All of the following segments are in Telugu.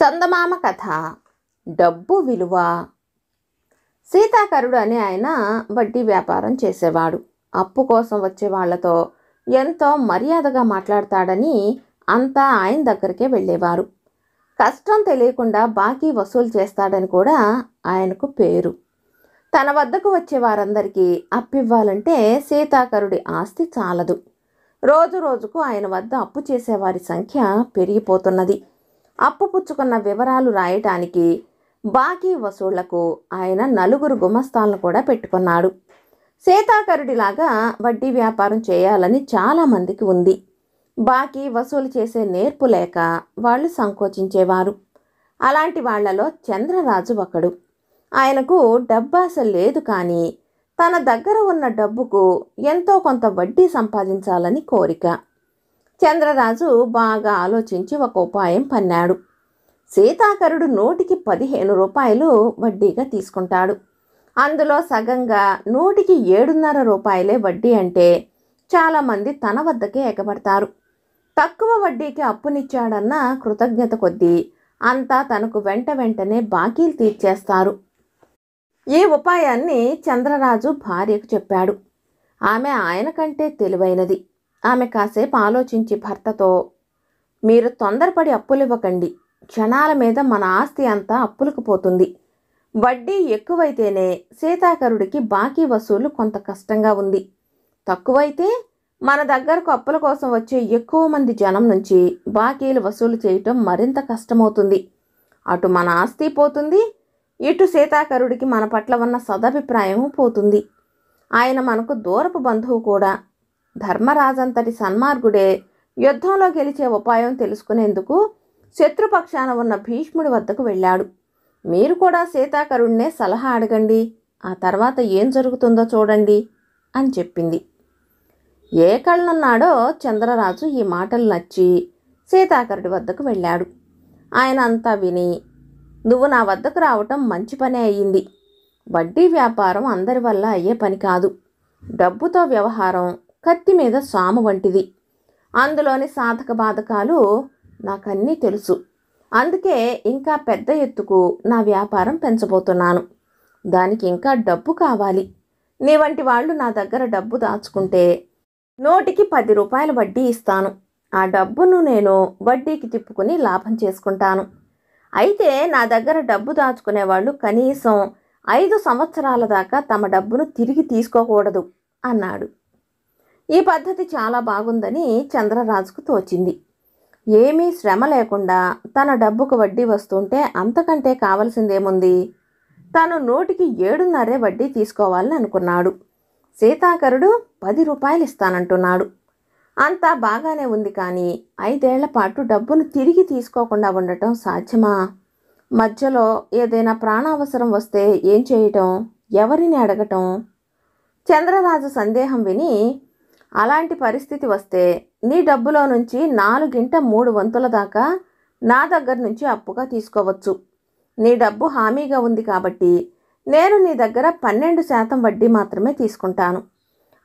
చందమామ కథ డబ్బు విలువ సీతాకరుడు అని ఆయన వడ్డీ వ్యాపారం చేసేవాడు అప్పు కోసం వచ్చే వాళ్లతో ఎంతో మర్యాదగా మాట్లాడతాడని అంతా ఆయన దగ్గరికే వెళ్ళేవారు కష్టం తెలియకుండా బాకీ వసూలు చేస్తాడని కూడా ఆయనకు పేరు తన వద్దకు వచ్చే వారందరికీ అప్పివ్వాలంటే సీతాకరుడి ఆస్తి చాలదు రోజు రోజుకు ఆయన వద్ద అప్పు చేసేవారి సంఖ్య పెరిగిపోతున్నది అప్పు పుచ్చుకున్న వివరాలు రాయటానికి బాకీ వసూళ్లకు ఆయన నలుగురు గుమస్తాలను కూడా పెట్టుకున్నాడు సీతాకరుడిలాగా వడ్డీ వ్యాపారం చేయాలని చాలామందికి ఉంది బాకీ వసూలు చేసే నేర్పు లేక వాళ్ళు సంకోచించేవారు అలాంటి వాళ్లలో చంద్రరాజు ఒకడు ఆయనకు డబ్బాస లేదు కానీ తన దగ్గర ఉన్న డబ్బుకు ఎంతో కొంత వడ్డీ సంపాదించాలని కోరిక చంద్రరాజు బాగా ఆలోచించి ఒక ఉపాయం పన్నాడు సీతాకరుడు నూటికి పదిహేను రూపాయలు వడ్డీగా తీసుకుంటాడు అందులో సగంగా నూటికి ఏడున్నర రూపాయలే వడ్డీ అంటే చాలామంది తన వద్దకే ఎగబడతారు తక్కువ వడ్డీకి అప్పునిచ్చాడన్న కృతజ్ఞత కొద్దీ అంతా తనకు వెంట వెంటనే బాకీలు తీర్చేస్తారు ఈ ఉపాయాన్ని చంద్రరాజు భార్యకు చెప్పాడు ఆమె ఆయన కంటే తెలివైనది ఆమె కాసేపు ఆలోచించి భర్తతో మీరు తొందరపడి అప్పులివ్వకండి క్షణాల మీద మన ఆస్తి అంతా అప్పులకు పోతుంది వడ్డీ ఎక్కువైతేనే సీతాకరుడికి బాకీ వసూలు కొంత కష్టంగా ఉంది తక్కువైతే మన దగ్గరకు అప్పుల కోసం వచ్చే ఎక్కువ మంది జనం నుంచి బాకీలు వసూలు చేయటం మరింత కష్టమవుతుంది అటు మన ఆస్తి పోతుంది ఇటు సీతాకరుడికి మన పట్ల ఉన్న సదభిప్రాయం పోతుంది ఆయన మనకు దూరపు బంధువు కూడా ధర్మరాజంతటి సన్మార్గుడే యుద్ధంలో గెలిచే ఉపాయం తెలుసుకునేందుకు శత్రుపక్షాన ఉన్న భీష్ముడి వద్దకు వెళ్ళాడు మీరు కూడా సీతాకరుణ్ణే సలహా అడగండి ఆ తర్వాత ఏం జరుగుతుందో చూడండి అని చెప్పింది ఏ కళ్ళున్నాడో చంద్రరాజు ఈ మాటలు నచ్చి సీతాకరుడి వద్దకు వెళ్ళాడు ఆయన అంతా విని నువ్వు నా వద్దకు రావటం మంచి పనే అయ్యింది వడ్డీ వ్యాపారం అందరి వల్ల అయ్యే పని కాదు డబ్బుతో వ్యవహారం కత్తి మీద సాము వంటిది అందులోని సాధక బాధకాలు నాకన్నీ తెలుసు అందుకే ఇంకా పెద్ద ఎత్తుకు నా వ్యాపారం పెంచబోతున్నాను దానికి ఇంకా డబ్బు కావాలి నీ వంటి వాళ్ళు నా దగ్గర డబ్బు దాచుకుంటే నోటికి పది రూపాయల వడ్డీ ఇస్తాను ఆ డబ్బును నేను వడ్డీకి తిప్పుకుని లాభం చేసుకుంటాను అయితే నా దగ్గర డబ్బు దాచుకునే వాళ్ళు కనీసం ఐదు సంవత్సరాల దాకా తమ డబ్బును తిరిగి తీసుకోకూడదు అన్నాడు ఈ పద్ధతి చాలా బాగుందని చంద్రరాజుకు తోచింది ఏమీ శ్రమ లేకుండా తన డబ్బుకు వడ్డీ వస్తుంటే అంతకంటే కావలసిందేముంది తను నోటికి ఏడున్నరే వడ్డీ తీసుకోవాలని అనుకున్నాడు సీతాకరుడు పది రూపాయలు ఇస్తానంటున్నాడు అంతా బాగానే ఉంది కానీ ఐదేళ్ల పాటు డబ్బును తిరిగి తీసుకోకుండా ఉండటం సాధ్యమా మధ్యలో ఏదైనా ప్రాణావసరం వస్తే ఏం చేయటం ఎవరిని అడగటం చంద్రరాజు సందేహం విని అలాంటి పరిస్థితి వస్తే నీ డబ్బులో నుంచి నాలుగింట మూడు వంతుల దాకా నా దగ్గర నుంచి అప్పుగా తీసుకోవచ్చు నీ డబ్బు హామీగా ఉంది కాబట్టి నేను నీ దగ్గర పన్నెండు శాతం వడ్డీ మాత్రమే తీసుకుంటాను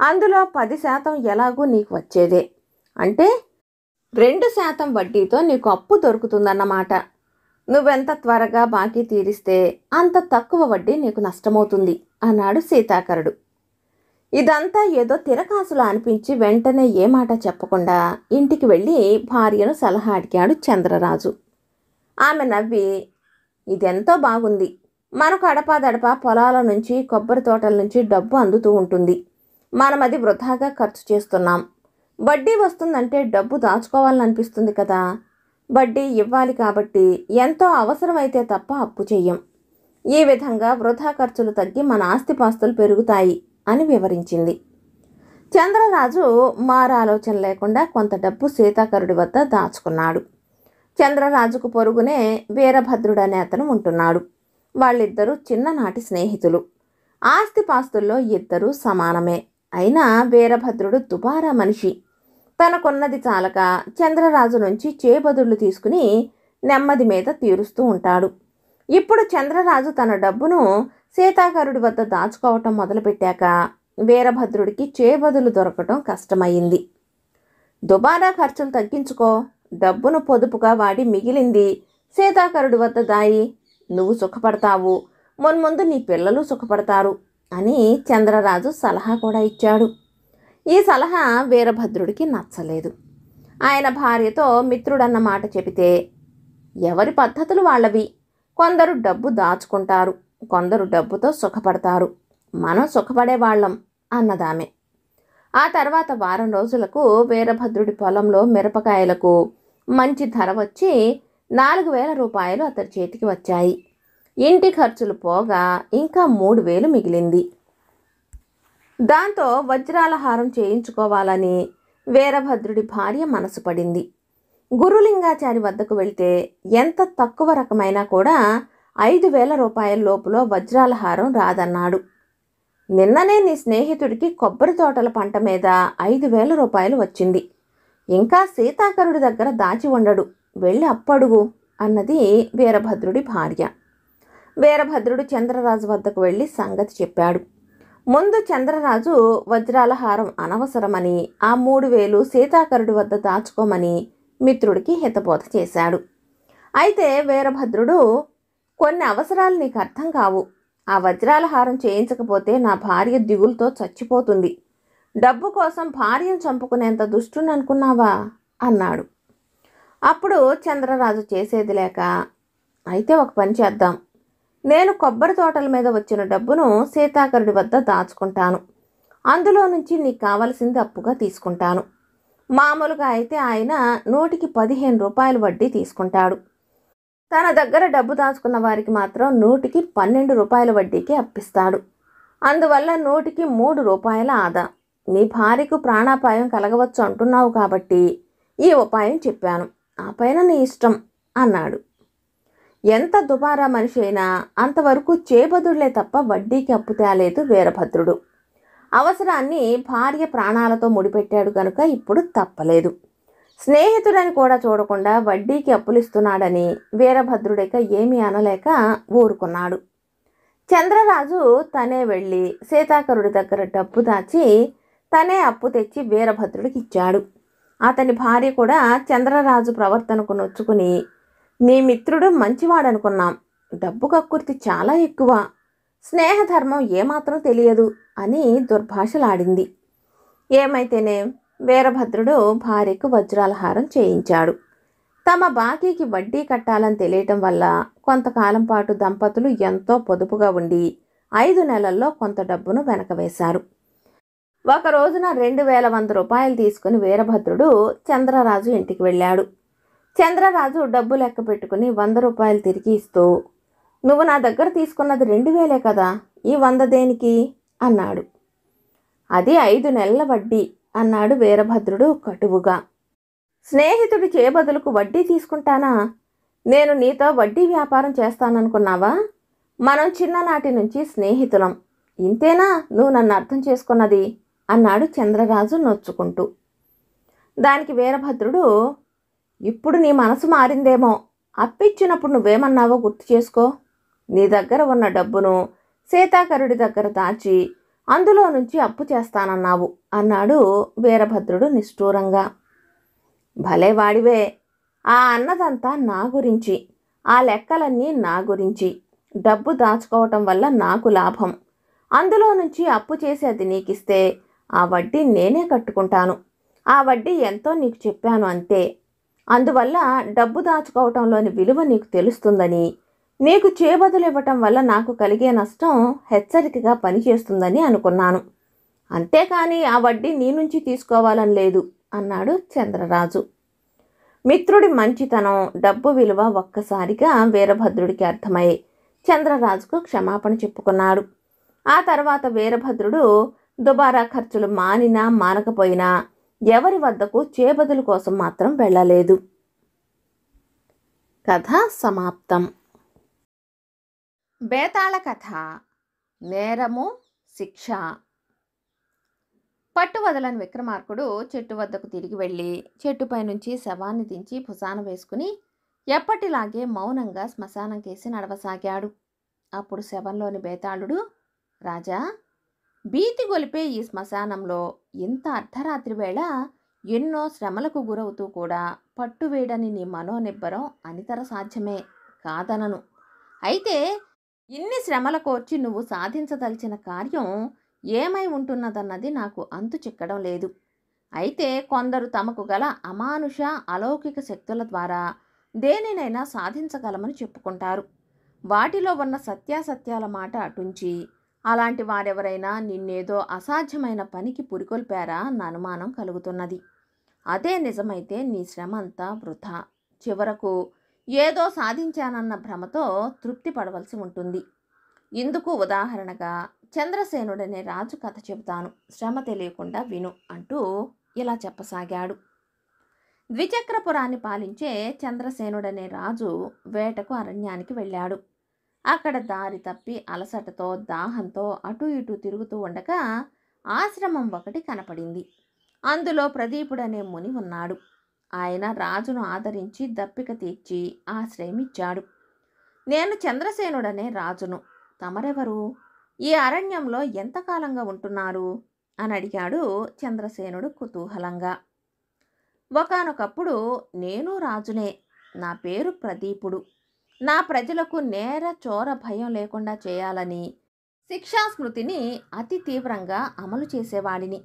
అందులో పది శాతం ఎలాగూ నీకు వచ్చేదే అంటే రెండు శాతం వడ్డీతో నీకు అప్పు దొరుకుతుందన్నమాట నువ్వెంత త్వరగా బాకీ తీరిస్తే అంత తక్కువ వడ్డీ నీకు నష్టమవుతుంది అన్నాడు సీతాకరుడు ఇదంతా ఏదో తిరకాసులు అనిపించి వెంటనే ఏ మాట చెప్పకుండా ఇంటికి వెళ్ళి భార్యను సలహా అడిగాడు చంద్రరాజు ఆమె నవ్వి ఇదెంతో బాగుంది మనకు అడపాదడప పొలాల నుంచి కొబ్బరి తోటల నుంచి డబ్బు అందుతూ ఉంటుంది మనం అది వృధాగా ఖర్చు చేస్తున్నాం వడ్డీ వస్తుందంటే డబ్బు దాచుకోవాలనిపిస్తుంది కదా వడ్డీ ఇవ్వాలి కాబట్టి ఎంతో అవసరమైతే తప్ప అప్పు చెయ్యం ఈ విధంగా వృధా ఖర్చులు తగ్గి మన ఆస్తిపాస్తులు పెరుగుతాయి అని వివరించింది చంద్రరాజు మారాలోచన లేకుండా కొంత డబ్బు సీతాకరుడి వద్ద దాచుకున్నాడు చంద్రరాజుకు పొరుగునే వీరభద్రుడు అనే అతను ఉంటున్నాడు వాళ్ళిద్దరూ చిన్ననాటి స్నేహితులు ఆస్తిపాస్తుల్లో ఇద్దరూ సమానమే అయినా వీరభద్రుడు దుబారా మనిషి తనకున్నది చాలక చంద్రరాజు నుంచి చేబదుళ్ళు తీసుకుని నెమ్మది మీద తీరుస్తూ ఉంటాడు ఇప్పుడు చంద్రరాజు తన డబ్బును సీతాకరుడి వద్ద దాచుకోవటం మొదలుపెట్టాక వీరభద్రుడికి చేబదులు దొరకటం కష్టమైంది దుబారా ఖర్చులు తగ్గించుకో డబ్బును పొదుపుగా వాడి మిగిలింది సీతాకరుడి వద్ద దాయి నువ్వు సుఖపడతావు మున్ముందు నీ పిల్లలు సుఖపడతారు అని చంద్రరాజు సలహా కూడా ఇచ్చాడు ఈ సలహా వీరభద్రుడికి నచ్చలేదు ఆయన భార్యతో మిత్రుడన్న మాట చెబితే ఎవరి పద్ధతులు వాళ్ళవి కొందరు డబ్బు దాచుకుంటారు కొందరు డబ్బుతో సుఖపడతారు మనం సుఖపడేవాళ్ళం అన్నదామె ఆ తర్వాత వారం రోజులకు వీరభద్రుడి పొలంలో మిరపకాయలకు మంచి ధర వచ్చి నాలుగు వేల రూపాయలు అతడి చేతికి వచ్చాయి ఇంటి ఖర్చులు పోగా ఇంకా మూడు వేలు మిగిలింది దాంతో వజ్రాల హారం చేయించుకోవాలని వీరభద్రుడి భార్య మనసు పడింది గురులింగాచారి వద్దకు వెళితే ఎంత తక్కువ రకమైనా కూడా ఐదు వేల రూపాయల లోపులో వజ్రాల హారం రాదన్నాడు నిన్ననే నీ స్నేహితుడికి కొబ్బరి తోటల పంట మీద ఐదు వేల రూపాయలు వచ్చింది ఇంకా సీతాకరుడి దగ్గర దాచి ఉండడు వెళ్ళి అప్పడుగు అన్నది వీరభద్రుడి భార్య వీరభద్రుడు చంద్రరాజు వద్దకు వెళ్ళి సంగతి చెప్పాడు ముందు చంద్రరాజు వజ్రాల హారం అనవసరమని ఆ మూడు వేలు సీతాకరుడి వద్ద దాచుకోమని మిత్రుడికి హితబోధ చేశాడు అయితే వీరభద్రుడు కొన్ని అవసరాలు నీకు అర్థం కావు ఆ వజ్రాల హారం చేయించకపోతే నా భార్య దిగులతో చచ్చిపోతుంది డబ్బు కోసం భార్యను చంపుకునేంత దుష్టుని అనుకున్నావా అన్నాడు అప్పుడు చంద్రరాజు చేసేది లేక అయితే ఒక పని చేద్దాం నేను కొబ్బరి తోటల మీద వచ్చిన డబ్బును సీతాకరుడి వద్ద దాచుకుంటాను అందులో నుంచి నీకు కావలసింది అప్పుగా తీసుకుంటాను మామూలుగా అయితే ఆయన నూటికి పదిహేను రూపాయలు వడ్డీ తీసుకుంటాడు తన దగ్గర డబ్బు దాచుకున్న వారికి మాత్రం నూటికి పన్నెండు రూపాయల వడ్డీకి అప్పిస్తాడు అందువల్ల నూటికి మూడు రూపాయల ఆదా నీ భార్యకు ప్రాణాపాయం కలగవచ్చు అంటున్నావు కాబట్టి ఈ ఉపాయం చెప్పాను ఆ పైన నీ ఇష్టం అన్నాడు ఎంత దుబారా మనిషి అయినా అంతవరకు చేబదుడులే తప్ప వడ్డీకి అప్పు తేలేదు వీరభద్రుడు అవసరాన్ని భార్య ప్రాణాలతో ముడిపెట్టాడు కనుక ఇప్పుడు తప్పలేదు స్నేహితుడని కూడా చూడకుండా వడ్డీకి అప్పులిస్తున్నాడని వీరభద్రుడిక ఏమీ అనలేక ఊరుకున్నాడు చంద్రరాజు తనే వెళ్ళి సీతాకరుడి దగ్గర డబ్బు దాచి తనే అప్పు తెచ్చి వీరభద్రుడికి ఇచ్చాడు అతని భార్య కూడా చంద్రరాజు ప్రవర్తనకు నొచ్చుకుని నీ మిత్రుడు మంచివాడనుకున్నాం డబ్బు కక్కుర్తి చాలా ఎక్కువ స్నేహధర్మం ఏమాత్రం తెలియదు అని దుర్భాషలాడింది ఏమైతేనే వీరభద్రుడు భార్యకు వజ్రాలహారం చేయించాడు తమ బాకీకి వడ్డీ కట్టాలని తెలియటం వల్ల కొంతకాలం పాటు దంపతులు ఎంతో పొదుపుగా ఉండి ఐదు నెలల్లో కొంత డబ్బును వెనకవేశారు ఒక రోజున రెండు వేల వంద రూపాయలు తీసుకుని వీరభద్రుడు చంద్రరాజు ఇంటికి వెళ్ళాడు చంద్రరాజు డబ్బు లెక్క పెట్టుకుని వంద రూపాయలు తిరిగి ఇస్తూ నువ్వు నా దగ్గర తీసుకున్నది రెండు వేలే కదా ఈ వంద దేనికి అన్నాడు అది ఐదు నెలల వడ్డీ అన్నాడు వీరభద్రుడు కటువుగా స్నేహితుడి చేబదులకు వడ్డీ తీసుకుంటానా నేను నీతో వడ్డీ వ్యాపారం చేస్తాననుకున్నావా మనం చిన్ననాటి నుంచి స్నేహితులం ఇంతేనా నువ్వు నన్ను అర్థం చేసుకున్నది అన్నాడు చంద్రరాజు నొచ్చుకుంటూ దానికి వీరభద్రుడు ఇప్పుడు నీ మనసు మారిందేమో అప్పిచ్చినప్పుడు నువ్వేమన్నావో గుర్తు చేసుకో నీ దగ్గర ఉన్న డబ్బును సీతాకరుడి దగ్గర దాచి అందులో నుంచి అప్పు చేస్తానన్నావు అన్నాడు వీరభద్రుడు నిష్ఠూరంగా భలే వాడివే ఆ అన్నదంతా నా గురించి ఆ లెక్కలన్నీ నా గురించి డబ్బు దాచుకోవటం వల్ల నాకు లాభం అందులో నుంచి అప్పు చేసి అది నీకిస్తే ఆ వడ్డీ నేనే కట్టుకుంటాను ఆ వడ్డీ ఎంతో నీకు చెప్పాను అంతే అందువల్ల డబ్బు దాచుకోవటంలోని విలువ నీకు తెలుస్తుందని నీకు చేబదులివ్వటం వల్ల నాకు కలిగే నష్టం హెచ్చరికగా పనిచేస్తుందని అనుకున్నాను అంతేకాని ఆ వడ్డీ నీ నుంచి తీసుకోవాలని లేదు అన్నాడు చంద్రరాజు మిత్రుడి మంచితనం డబ్బు విలువ ఒక్కసారిగా వీరభద్రుడికి అర్థమయ్యి చంద్రరాజుకు క్షమాపణ చెప్పుకున్నాడు ఆ తర్వాత వీరభద్రుడు దుబారా ఖర్చులు మానినా మానకపోయినా ఎవరి వద్దకు చేబదుల కోసం మాత్రం వెళ్ళలేదు కథ సమాప్తం బేతాళ కథ నేరము శిక్ష పట్టు వదలని విక్రమార్కుడు చెట్టు వద్దకు తిరిగి వెళ్ళి చెట్టుపై నుంచి శవాన్ని దించి భుజాన వేసుకుని ఎప్పటిలాగే మౌనంగా శ్మశానం కేసి నడవసాగాడు అప్పుడు శవంలోని బేతాళుడు రాజా భీతి గొలిపే ఈ శ్మశానంలో ఇంత అర్ధరాత్రి వేళ ఎన్నో శ్రమలకు గురవుతూ కూడా పట్టు నీ మనోనిబ్బరం అనితర సాధ్యమే కాదనను అయితే ఇన్ని శ్రమల కోర్చి నువ్వు సాధించదలిచిన కార్యం ఏమై ఉంటున్నదన్నది నాకు అంతు చిక్కడం లేదు అయితే కొందరు తమకు గల అమానుష అలౌకిక శక్తుల ద్వారా దేనినైనా సాధించగలమని చెప్పుకుంటారు వాటిలో ఉన్న సత్యాసత్యాల మాట అటుంచి అలాంటి వారెవరైనా నిన్నేదో అసాధ్యమైన పనికి పురికొల్పారా అన్న అనుమానం కలుగుతున్నది అదే నిజమైతే నీ శ్రమంతా వృధా చివరకు ఏదో సాధించానన్న భ్రమతో తృప్తి పడవలసి ఉంటుంది ఇందుకు ఉదాహరణగా చంద్రసేనుడనే రాజు కథ చెబుతాను శ్రమ తెలియకుండా విను అంటూ ఇలా చెప్పసాగాడు ద్విచక్రపురాన్ని పాలించే చంద్రసేనుడనే రాజు వేటకు అరణ్యానికి వెళ్ళాడు అక్కడ దారి తప్పి అలసటతో దాహంతో అటు ఇటు తిరుగుతూ ఉండగా ఆశ్రమం ఒకటి కనపడింది అందులో ప్రదీపుడనే ముని ఉన్నాడు ఆయన రాజును ఆదరించి దప్పిక తీర్చి ఆశ్రయమిచ్చాడు నేను చంద్రసేనుడనే రాజును తమరెవరు ఈ అరణ్యంలో ఎంతకాలంగా ఉంటున్నారు అని అడిగాడు చంద్రసేనుడు కుతూహలంగా ఒకనొకప్పుడు నేను రాజునే నా పేరు ప్రదీపుడు నా ప్రజలకు నేర చోర భయం లేకుండా చేయాలని శిక్షాస్మృతిని అతి తీవ్రంగా అమలు చేసేవాడిని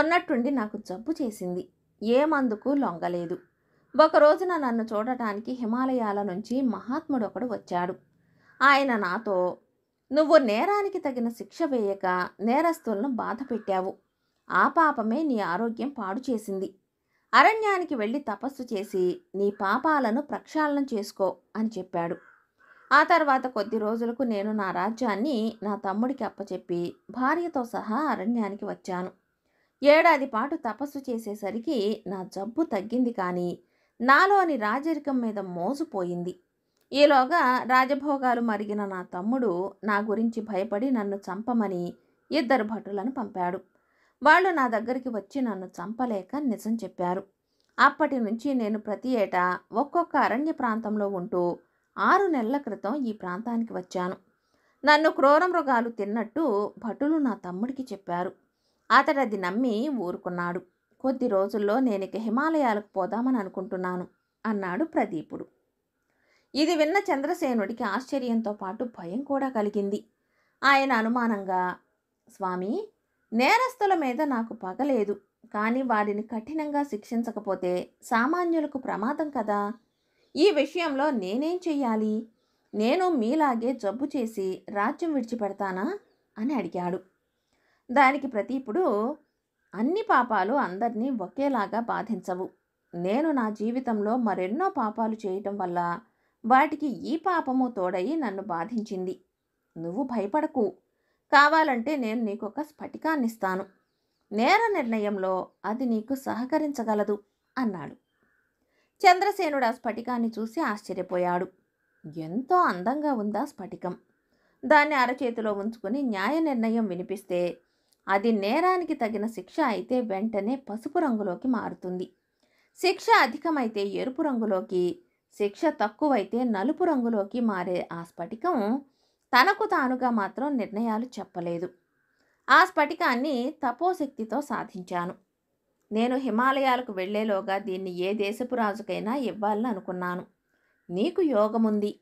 ఉన్నట్టుండి నాకు జబ్బు చేసింది ఏ మందుకు లొంగలేదు ఒకరోజున నన్ను చూడటానికి హిమాలయాల నుంచి మహాత్ముడొకడు వచ్చాడు ఆయన నాతో నువ్వు నేరానికి తగిన శిక్ష వేయక నేరస్తులను బాధ పెట్టావు ఆ పాపమే నీ ఆరోగ్యం పాడు చేసింది అరణ్యానికి వెళ్ళి తపస్సు చేసి నీ పాపాలను ప్రక్షాళన చేసుకో అని చెప్పాడు ఆ తర్వాత కొద్ది రోజులకు నేను నా రాజ్యాన్ని నా తమ్ముడికి అప్పచెప్పి భార్యతో సహా అరణ్యానికి వచ్చాను ఏడాది పాటు తపస్సు చేసేసరికి నా జబ్బు తగ్గింది కానీ నాలోని రాజరికం మీద మోసుపోయింది ఈలోగా రాజభోగాలు మరిగిన నా తమ్ముడు నా గురించి భయపడి నన్ను చంపమని ఇద్దరు భటులను పంపాడు వాళ్ళు నా దగ్గరికి వచ్చి నన్ను చంపలేక నిజం చెప్పారు అప్పటి నుంచి నేను ప్రతి ఏటా ఒక్కొక్క అరణ్య ప్రాంతంలో ఉంటూ ఆరు నెలల క్రితం ఈ ప్రాంతానికి వచ్చాను నన్ను క్రూర మృగాలు తిన్నట్టు భటులు నా తమ్ముడికి చెప్పారు అతడు అది నమ్మి ఊరుకున్నాడు కొద్ది రోజుల్లో నేను ఇక హిమాలయాలకు పోదామని అనుకుంటున్నాను అన్నాడు ప్రదీపుడు ఇది విన్న చంద్రసేనుడికి ఆశ్చర్యంతో పాటు భయం కూడా కలిగింది ఆయన అనుమానంగా స్వామి నేరస్తుల మీద నాకు పగలేదు కానీ వారిని కఠినంగా శిక్షించకపోతే సామాన్యులకు ప్రమాదం కదా ఈ విషయంలో నేనేం చెయ్యాలి నేను మీలాగే జబ్బు చేసి రాజ్యం విడిచిపెడతానా అని అడిగాడు దానికి ప్రతీపుడు అన్ని పాపాలు అందరినీ ఒకేలాగా బాధించవు నేను నా జీవితంలో మరెన్నో పాపాలు చేయటం వల్ల వాటికి ఈ పాపము తోడయి నన్ను బాధించింది నువ్వు భయపడకు కావాలంటే నేను నీకు ఒక స్ఫటికాన్నిస్తాను నేర నిర్ణయంలో అది నీకు సహకరించగలదు అన్నాడు చంద్రసేనుడు ఆ స్ఫటికాన్ని చూసి ఆశ్చర్యపోయాడు ఎంతో అందంగా ఉందా స్ఫటికం దాన్ని అరచేతిలో ఉంచుకుని న్యాయ నిర్ణయం వినిపిస్తే అది నేరానికి తగిన శిక్ష అయితే వెంటనే పసుపు రంగులోకి మారుతుంది శిక్ష అధికమైతే ఎరుపు రంగులోకి శిక్ష తక్కువైతే నలుపు రంగులోకి మారే ఆ స్ఫటికం తనకు తానుగా మాత్రం నిర్ణయాలు చెప్పలేదు ఆ స్ఫటికాన్ని తపోశక్తితో సాధించాను నేను హిమాలయాలకు వెళ్లేలోగా దీన్ని ఏ దేశపు రాజుకైనా ఇవ్వాలని అనుకున్నాను నీకు యోగముంది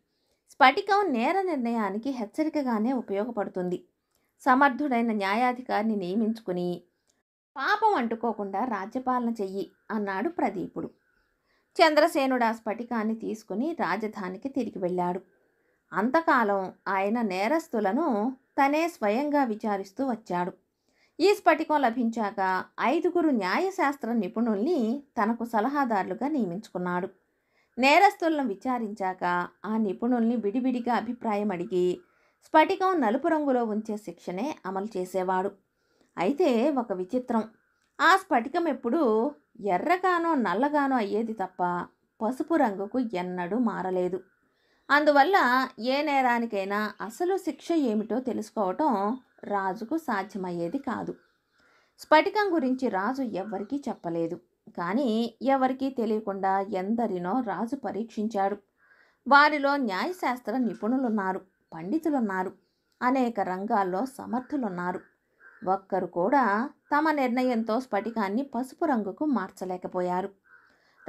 స్ఫటికం నేర నిర్ణయానికి హెచ్చరికగానే ఉపయోగపడుతుంది సమర్థుడైన న్యాయాధికారిని నియమించుకుని పాపం అంటుకోకుండా రాజ్యపాలన చెయ్యి అన్నాడు ప్రదీపుడు చంద్రసేనుడు ఆ స్ఫటికాన్ని తీసుకుని రాజధానికి తిరిగి వెళ్ళాడు అంతకాలం ఆయన నేరస్తులను తనే స్వయంగా విచారిస్తూ వచ్చాడు ఈ స్ఫటికం లభించాక ఐదుగురు న్యాయశాస్త్ర నిపుణుల్ని తనకు సలహాదారులుగా నియమించుకున్నాడు నేరస్తులను విచారించాక ఆ నిపుణుల్ని విడివిడిగా అభిప్రాయం అడిగి స్ఫటికం నలుపు రంగులో ఉంచే శిక్షనే అమలు చేసేవాడు అయితే ఒక విచిత్రం ఆ స్ఫటికం ఎప్పుడూ ఎర్రగానో నల్లగానో అయ్యేది తప్ప పసుపు రంగుకు ఎన్నడూ మారలేదు అందువల్ల ఏ నేరానికైనా అసలు శిక్ష ఏమిటో తెలుసుకోవటం రాజుకు సాధ్యమయ్యేది కాదు స్ఫటికం గురించి రాజు ఎవ్వరికీ చెప్పలేదు కానీ ఎవరికీ తెలియకుండా ఎందరినో రాజు పరీక్షించాడు వారిలో న్యాయశాస్త్ర నిపుణులున్నారు పండితులున్నారు అనేక రంగాల్లో సమర్థులున్నారు ఒక్కరు కూడా తమ నిర్ణయంతో స్ఫటికాన్ని పసుపు రంగుకు మార్చలేకపోయారు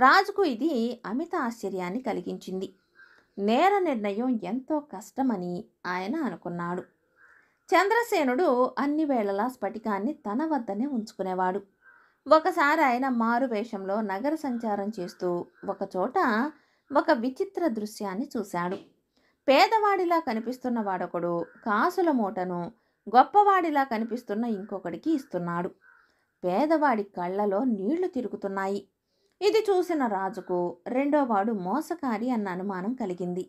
రాజుకు ఇది అమిత ఆశ్చర్యాన్ని కలిగించింది నేర నిర్ణయం ఎంతో కష్టమని ఆయన అనుకున్నాడు చంద్రసేనుడు అన్ని వేళలా స్ఫటికాన్ని తన వద్దనే ఉంచుకునేవాడు ఒకసారి ఆయన మారు వేషంలో నగర సంచారం చేస్తూ ఒకచోట ఒక విచిత్ర దృశ్యాన్ని చూశాడు పేదవాడిలా కనిపిస్తున్న వాడొకడు కాసుల మూటను గొప్పవాడిలా కనిపిస్తున్న ఇంకొకడికి ఇస్తున్నాడు పేదవాడి కళ్ళలో నీళ్లు తిరుగుతున్నాయి ఇది చూసిన రాజుకు రెండోవాడు మోసకారి అన్న అనుమానం కలిగింది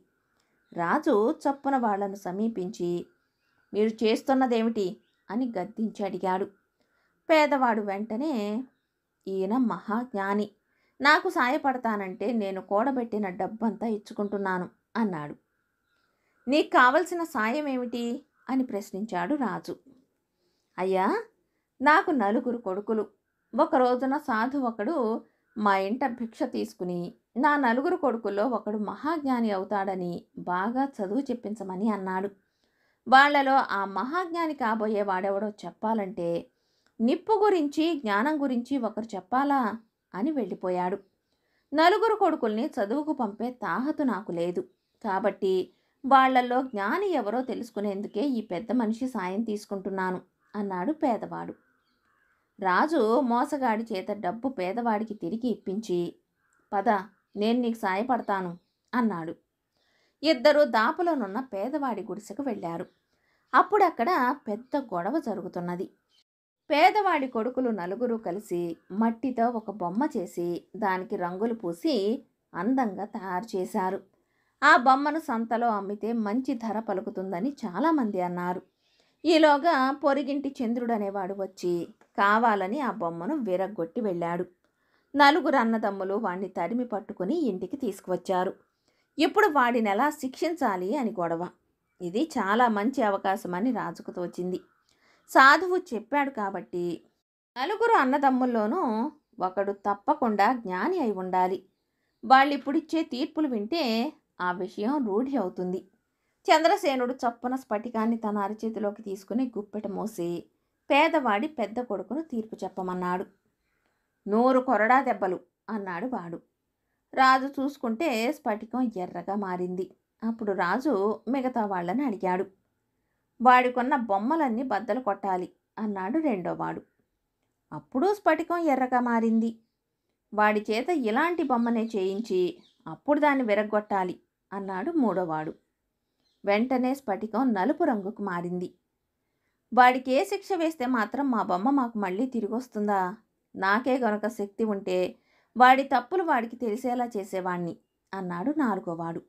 రాజు చప్పున వాళ్లను సమీపించి మీరు చేస్తున్నదేమిటి అని గద్దించి అడిగాడు పేదవాడు వెంటనే ఈయన మహాజ్ఞాని నాకు సాయపడతానంటే నేను కూడబెట్టిన డబ్బంతా ఇచ్చుకుంటున్నాను అన్నాడు నీకు కావలసిన సాయం ఏమిటి అని ప్రశ్నించాడు రాజు అయ్యా నాకు నలుగురు కొడుకులు ఒక రోజున సాధు ఒకడు మా ఇంట భిక్ష తీసుకుని నా నలుగురు కొడుకుల్లో ఒకడు మహాజ్ఞాని అవుతాడని బాగా చదువు చెప్పించమని అన్నాడు వాళ్లలో ఆ మహాజ్ఞాని కాబోయే వాడెవడో చెప్పాలంటే నిప్పు గురించి జ్ఞానం గురించి ఒకరు చెప్పాలా అని వెళ్ళిపోయాడు నలుగురు కొడుకుల్ని చదువుకు పంపే తాహతు నాకు లేదు కాబట్టి వాళ్లలో జ్ఞాని ఎవరో తెలుసుకునేందుకే ఈ పెద్ద మనిషి సాయం తీసుకుంటున్నాను అన్నాడు పేదవాడు రాజు మోసగాడి చేత డబ్బు పేదవాడికి తిరిగి ఇప్పించి పద నేను నీకు సాయపడతాను అన్నాడు ఇద్దరు దాపులోనున్న పేదవాడి గుడిసెకు వెళ్ళారు అప్పుడక్కడ పెద్ద గొడవ జరుగుతున్నది పేదవాడి కొడుకులు నలుగురు కలిసి మట్టితో ఒక బొమ్మ చేసి దానికి రంగులు పూసి అందంగా తయారు చేశారు ఆ బొమ్మను సంతలో అమ్మితే మంచి ధర పలుకుతుందని చాలామంది అన్నారు ఈలోగా పొరిగింటి చంద్రుడు అనేవాడు వచ్చి కావాలని ఆ బొమ్మను విరగ్గొట్టి వెళ్ళాడు నలుగురు అన్నదమ్ములు వాణ్ణి తరిమి పట్టుకుని ఇంటికి తీసుకువచ్చారు ఇప్పుడు వాడిని ఎలా శిక్షించాలి అని గొడవ ఇది చాలా మంచి అవకాశమని రాజుకు తోచింది సాధువు చెప్పాడు కాబట్టి నలుగురు అన్నదమ్ముల్లోనూ ఒకడు తప్పకుండా జ్ఞాని అయి ఉండాలి వాళ్ళిప్పుడిచ్చే తీర్పులు వింటే ఆ విషయం రూఢి అవుతుంది చంద్రసేనుడు చప్పున స్ఫటికాన్ని తన అరచేతిలోకి తీసుకుని గుప్పెట మోసి పేదవాడి పెద్ద కొడుకును తీర్పు చెప్పమన్నాడు నోరు కొరడా దెబ్బలు అన్నాడు వాడు రాజు చూసుకుంటే స్ఫటికం ఎర్రగా మారింది అప్పుడు రాజు మిగతా వాళ్ళని అడిగాడు వాడికున్న బొమ్మలన్నీ బద్దలు కొట్టాలి అన్నాడు రెండోవాడు అప్పుడు స్ఫటికం ఎర్రగా మారింది వాడి చేత ఇలాంటి బొమ్మనే చేయించి అప్పుడు దాన్ని విరగొట్టాలి అన్నాడు మూడోవాడు వెంటనే స్ఫటికం నలుపు రంగుకు మారింది వాడికి ఏ శిక్ష వేస్తే మాత్రం మా బొమ్మ మాకు మళ్ళీ తిరిగొస్తుందా నాకే గనక శక్తి ఉంటే వాడి తప్పులు వాడికి తెలిసేలా చేసేవాణ్ణి అన్నాడు నాలుగోవాడు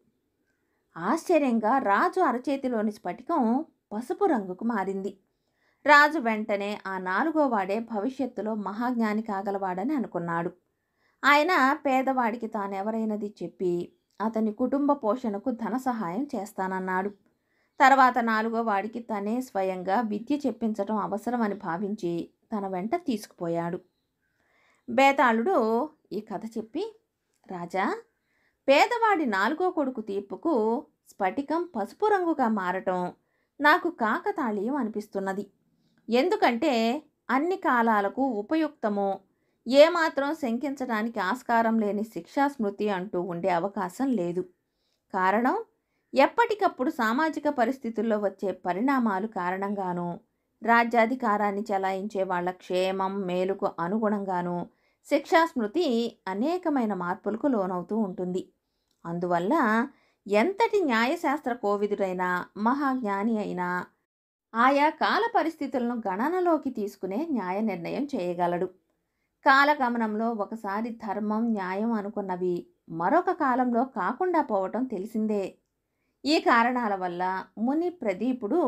ఆశ్చర్యంగా రాజు అరచేతిలోని స్ఫటికం పసుపు రంగుకు మారింది రాజు వెంటనే ఆ నాలుగోవాడే భవిష్యత్తులో మహాజ్ఞాని కాగలవాడని అనుకున్నాడు ఆయన పేదవాడికి తానెవరైనది చెప్పి అతని కుటుంబ పోషణకు ధన సహాయం చేస్తానన్నాడు తర్వాత నాలుగో వాడికి తనే స్వయంగా విద్య చెప్పించటం అవసరమని భావించి తన వెంట తీసుకుపోయాడు బేతాళుడు ఈ కథ చెప్పి రాజా పేదవాడి నాలుగో కొడుకు తీర్పుకు స్ఫటికం పసుపు రంగుగా మారటం నాకు కాకతాళీయం అనిపిస్తున్నది ఎందుకంటే అన్ని కాలాలకు ఉపయుక్తము ఏమాత్రం శంకించడానికి ఆస్కారం లేని శిక్షా స్మృతి అంటూ ఉండే అవకాశం లేదు కారణం ఎప్పటికప్పుడు సామాజిక పరిస్థితుల్లో వచ్చే పరిణామాలు కారణంగాను రాజ్యాధికారాన్ని చెలాయించే వాళ్ళ క్షేమం మేలుకు అనుగుణంగాను శిక్షా స్మృతి అనేకమైన మార్పులకు లోనవుతూ ఉంటుంది అందువల్ల ఎంతటి న్యాయశాస్త్ర కోవిదుడైనా మహాజ్ఞాని అయినా ఆయా కాల పరిస్థితులను గణనలోకి తీసుకునే న్యాయ నిర్ణయం చేయగలడు కాలగమనంలో ఒకసారి ధర్మం న్యాయం అనుకున్నవి మరొక కాలంలో కాకుండా పోవటం తెలిసిందే ఈ కారణాల వల్ల ముని ప్రదీపుడు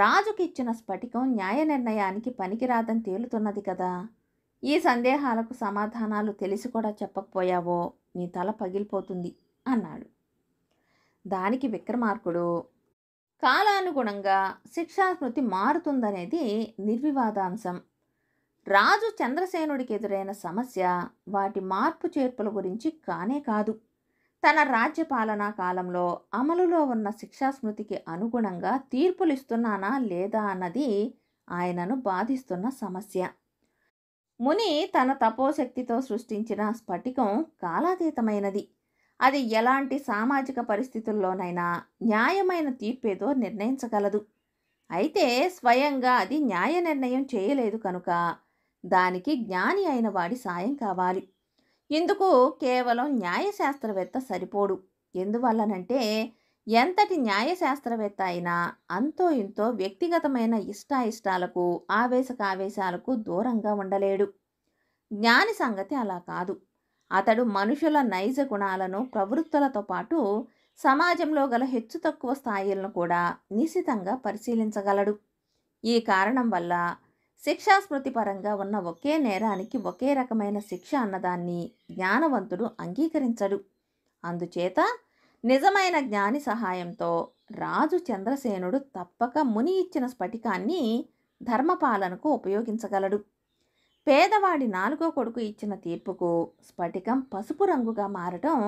రాజుకిచ్చిన స్ఫటికం న్యాయ నిర్ణయానికి పనికిరాదని తేలుతున్నది కదా ఈ సందేహాలకు సమాధానాలు తెలిసి కూడా చెప్పకపోయావో నీ తల పగిలిపోతుంది అన్నాడు దానికి విక్రమార్కుడు కాలానుగుణంగా శిక్షాస్మృతి మారుతుందనేది నిర్వివాదాంశం రాజు చంద్రసేనుడికి ఎదురైన సమస్య వాటి మార్పు చేర్పుల గురించి కానే కాదు తన రాజ్యపాలనా కాలంలో అమలులో ఉన్న శిక్షాస్మృతికి అనుగుణంగా తీర్పులు ఇస్తున్నానా లేదా అన్నది ఆయనను బాధిస్తున్న సమస్య ముని తన తపోశక్తితో సృష్టించిన స్ఫటికం కాలాతీతమైనది అది ఎలాంటి సామాజిక పరిస్థితుల్లోనైనా న్యాయమైన తీర్పేదో నిర్ణయించగలదు అయితే స్వయంగా అది న్యాయ నిర్ణయం చేయలేదు కనుక దానికి జ్ఞాని అయిన వాడి సాయం కావాలి ఇందుకు కేవలం న్యాయశాస్త్రవేత్త సరిపోడు ఎందువల్లనంటే ఎంతటి న్యాయశాస్త్రవేత్త అయినా అంతో ఇంతో వ్యక్తిగతమైన ఇష్టాయిష్టాలకు ఆవేశకావేశాలకు దూరంగా ఉండలేడు జ్ఞాని సంగతి అలా కాదు అతడు మనుషుల నైజ గుణాలను ప్రవృత్తులతో పాటు సమాజంలో గల హెచ్చు తక్కువ స్థాయిలను కూడా నిశితంగా పరిశీలించగలడు ఈ కారణం వల్ల పరంగా ఉన్న ఒకే నేరానికి ఒకే రకమైన శిక్ష అన్నదాన్ని జ్ఞానవంతుడు అంగీకరించడు అందుచేత నిజమైన జ్ఞాని సహాయంతో రాజు చంద్రసేనుడు తప్పక ముని ఇచ్చిన స్ఫటికాన్ని ధర్మపాలనకు ఉపయోగించగలడు పేదవాడి నాలుగో కొడుకు ఇచ్చిన తీర్పుకు స్ఫటికం పసుపు రంగుగా మారటం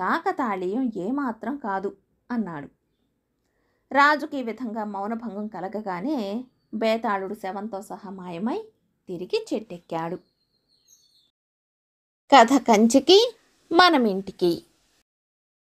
కాకతాళీయం ఏమాత్రం కాదు అన్నాడు రాజుకి ఈ విధంగా మౌనభంగం కలగగానే బేతాళుడు శవంతో సహా మాయమై తిరిగి చెట్టెక్కాడు కథ కంచికి మనమింటికి